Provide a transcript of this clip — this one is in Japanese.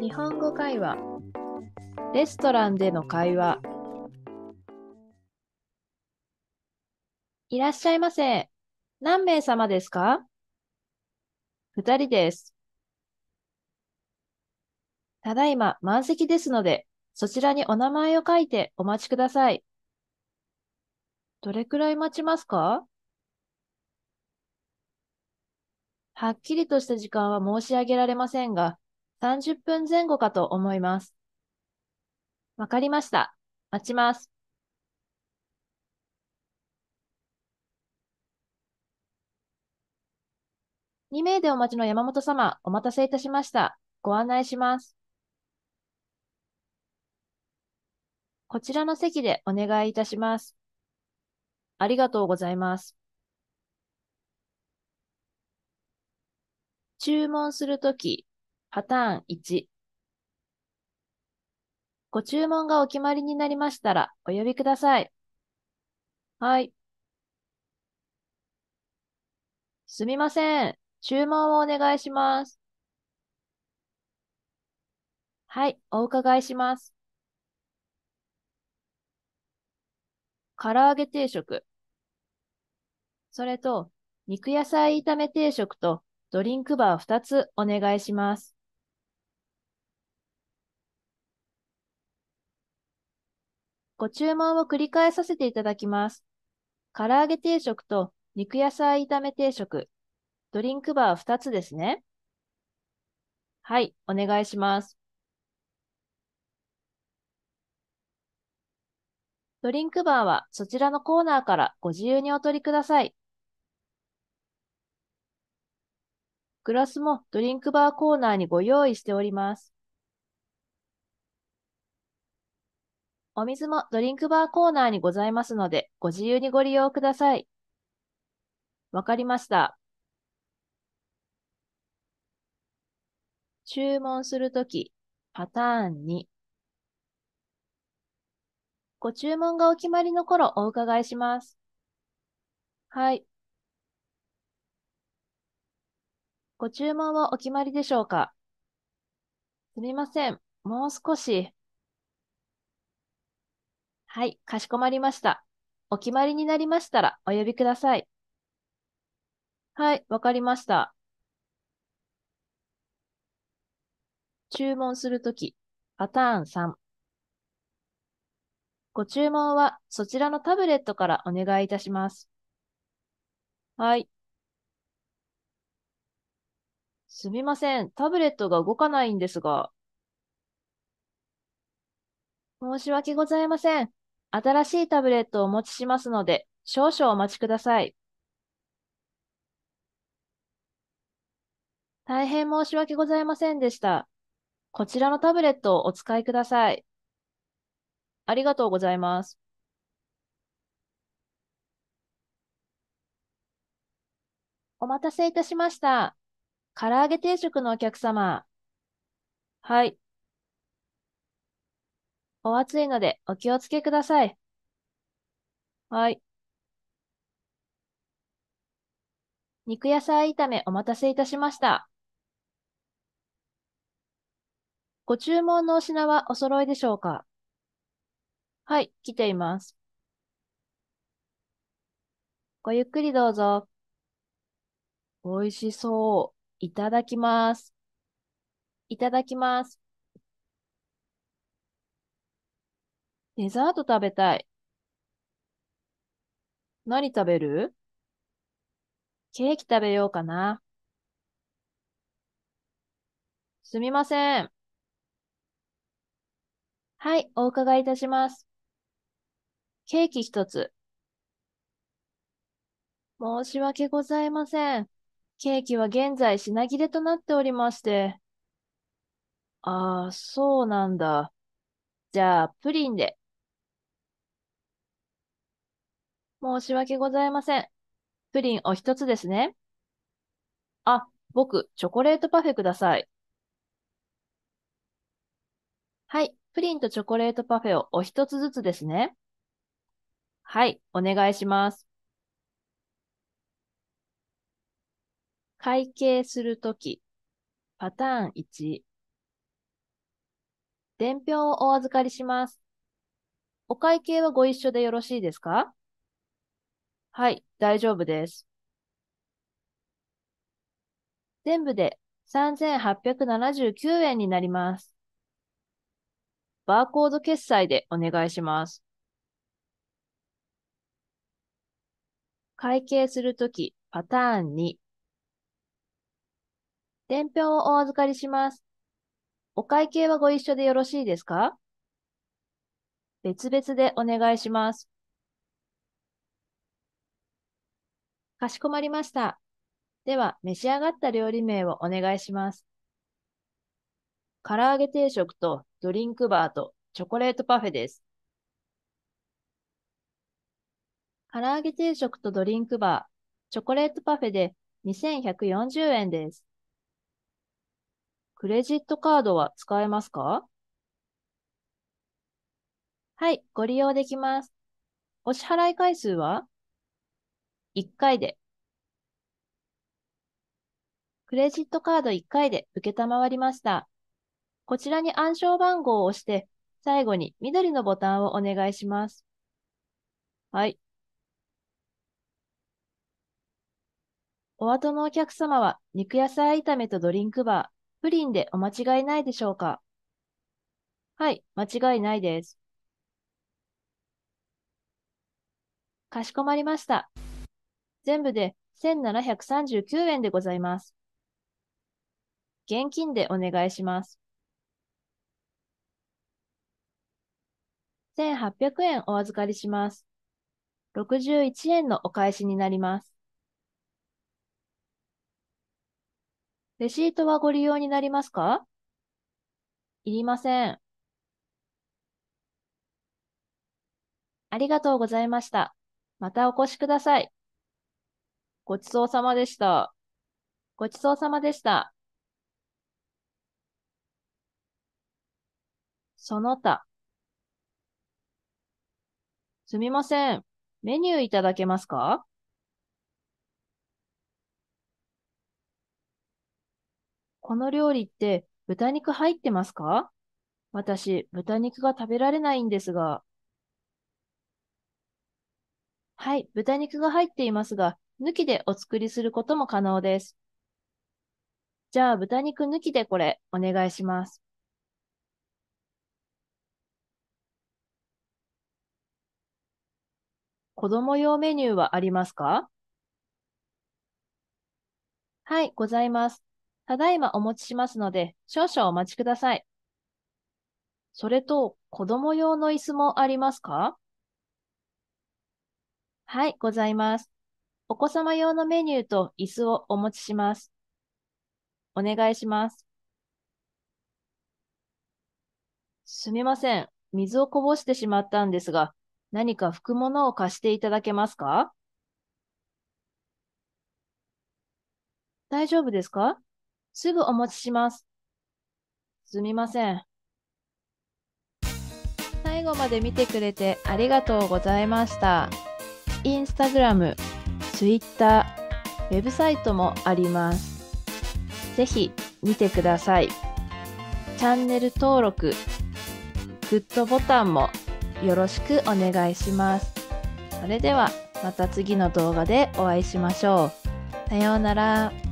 日本語会話レストランでの会話いらっしゃいませ。何名様ですか2人です。ただいま満席ですので、そちらにお名前を書いてお待ちください。どれくらい待ちますかはっきりとした時間は申し上げられませんが、30分前後かと思います。わかりました。待ちます。2名でお待ちの山本様、お待たせいたしました。ご案内します。こちらの席でお願いいたします。ありがとうございます。注文するとき、パターン1。ご注文がお決まりになりましたら、お呼びください。はい。すみません。注文をお願いします。はい、お伺いします。唐揚げ定食。それと、肉野菜炒め定食とドリンクバー2つお願いします。ご注文を繰り返させていただきます。唐揚げ定食と肉野菜炒め定食、ドリンクバー2つですね。はい、お願いします。ドリンクバーはそちらのコーナーからご自由にお取りください。グラスもドリンクバーコーナーにご用意しております。お水もドリンクバーコーナーにございますので、ご自由にご利用ください。わかりました。注文するとき、パターン2。ご注文がお決まりの頃お伺いします。はい。ご注文はお決まりでしょうかすみません。もう少し。はい、かしこまりました。お決まりになりましたらお呼びください。はい、わかりました。注文するとき、パターン3。ご注文はそちらのタブレットからお願いいたします。はい。すみません。タブレットが動かないんですが。申し訳ございません。新しいタブレットをお持ちしますので、少々お待ちください。大変申し訳ございませんでした。こちらのタブレットをお使いください。ありがとうございます。お待たせいたしました。唐揚げ定食のお客様。はい。お暑いのでお気をつけください。はい。肉野菜炒めお待たせいたしました。ご注文のお品はお揃いでしょうかはい、来ています。ごゆっくりどうぞ。美味しそう。いただきます。いただきます。デザート食べたい。何食べるケーキ食べようかな。すみません。はい、お伺いいたします。ケーキ一つ。申し訳ございません。ケーキは現在品切れとなっておりまして。ああ、そうなんだ。じゃあ、プリンで。申し訳ございません。プリンお一つですね。あ、僕、チョコレートパフェください。はい、プリンとチョコレートパフェをお一つずつですね。はい、お願いします。会計するとき、パターン1、伝票をお預かりします。お会計はご一緒でよろしいですかはい、大丈夫です。全部で3879円になります。バーコード決済でお願いします。会計するとき、パターン2。伝票をお預かりします。お会計はご一緒でよろしいですか別々でお願いします。かしこまりました。では、召し上がった料理名をお願いします。唐揚げ定食とドリンクバーとチョコレートパフェです。唐揚げ定食とドリンクバー、チョコレートパフェで2140円です。クレジットカードは使えますかはい、ご利用できます。お支払い回数は ?1 回で。クレジットカード1回で受けたまわりました。こちらに暗証番号を押して、最後に緑のボタンをお願いします。はい。お後のお客様は肉野菜炒めとドリンクバー、プリンでお間違いないでしょうかはい、間違いないです。かしこまりました。全部で1739円でございます。現金でお願いします。1800円お預かりします。61円のお返しになります。レシートはご利用になりますかいりません。ありがとうございました。またお越しください。ごちそうさまでした。ごちそうさまでした。その他。すみません。メニューいただけますかこの料理って豚肉入ってますか私、豚肉が食べられないんですが。はい、豚肉が入っていますが、抜きでお作りすることも可能です。じゃあ、豚肉抜きでこれ、お願いします。子供用メニューはありますかはい、ございます。ただいまお持ちしますので、少々お待ちください。それと、子供用の椅子もありますかはい、ございます。お子様用のメニューと椅子をお持ちします。お願いします。すみません。水をこぼしてしまったんですが、何か拭くものを貸していただけますか大丈夫ですかすぐお持ちします。すみません。最後まで見てくれてありがとうございました。インスタグラム、ツイッター、ウェブサイトもあります。ぜひ見てください。チャンネル登録、グッドボタンもよろしくお願いします。それではまた次の動画でお会いしましょう。さようなら。